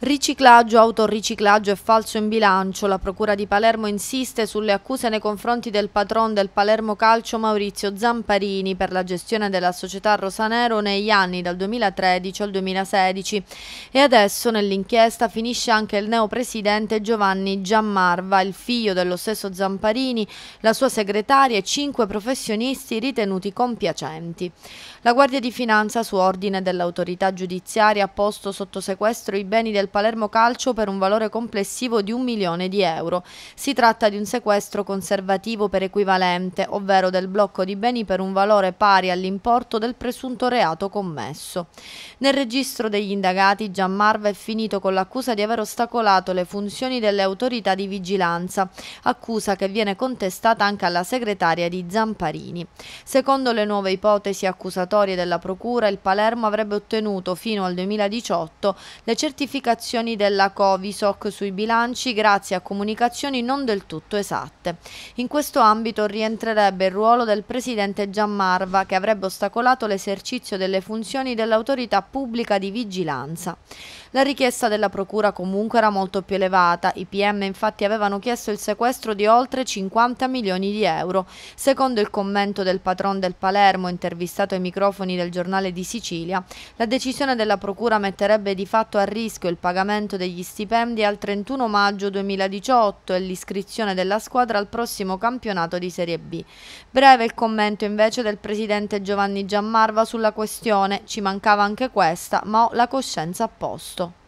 Riciclaggio, autoriciclaggio e falso in bilancio. La Procura di Palermo insiste sulle accuse nei confronti del patron del Palermo Calcio Maurizio Zamparini per la gestione della società Rosanero negli anni dal 2013 al 2016 e adesso nell'inchiesta finisce anche il neopresidente Giovanni Giammarva, il figlio dello stesso Zamparini, la sua segretaria e cinque professionisti ritenuti compiacenti. La Guardia di Finanza su ordine dell'autorità giudiziaria ha posto sotto sequestro i beni del del Palermo Calcio per un valore complessivo di un milione di euro. Si tratta di un sequestro conservativo per equivalente, ovvero del blocco di beni per un valore pari all'importo del presunto reato commesso. Nel registro degli indagati Gianmarva è finito con l'accusa di aver ostacolato le funzioni delle autorità di vigilanza, accusa che viene contestata anche alla segretaria di Zamparini. Secondo le nuove ipotesi accusatorie della Procura, il Palermo avrebbe ottenuto fino al 2018 le certificazioni indicazioni della Covisoc sui bilanci grazie a comunicazioni non del tutto esatte. In questo ambito rientrerebbe il ruolo del presidente Giammarva che avrebbe ostacolato l'esercizio delle funzioni dell'autorità pubblica di vigilanza. La richiesta della procura comunque era molto più elevata, i PM infatti avevano chiesto il sequestro di oltre 50 milioni di euro. Secondo il commento del patron del Palermo intervistato ai microfoni del giornale di Sicilia, la decisione della procura metterebbe di fatto a rischio il patrimonio pagamento degli stipendi al 31 maggio 2018 e l'iscrizione della squadra al prossimo campionato di Serie B. Breve il commento invece del presidente Giovanni Giammarva sulla questione, ci mancava anche questa, ma ho la coscienza a posto.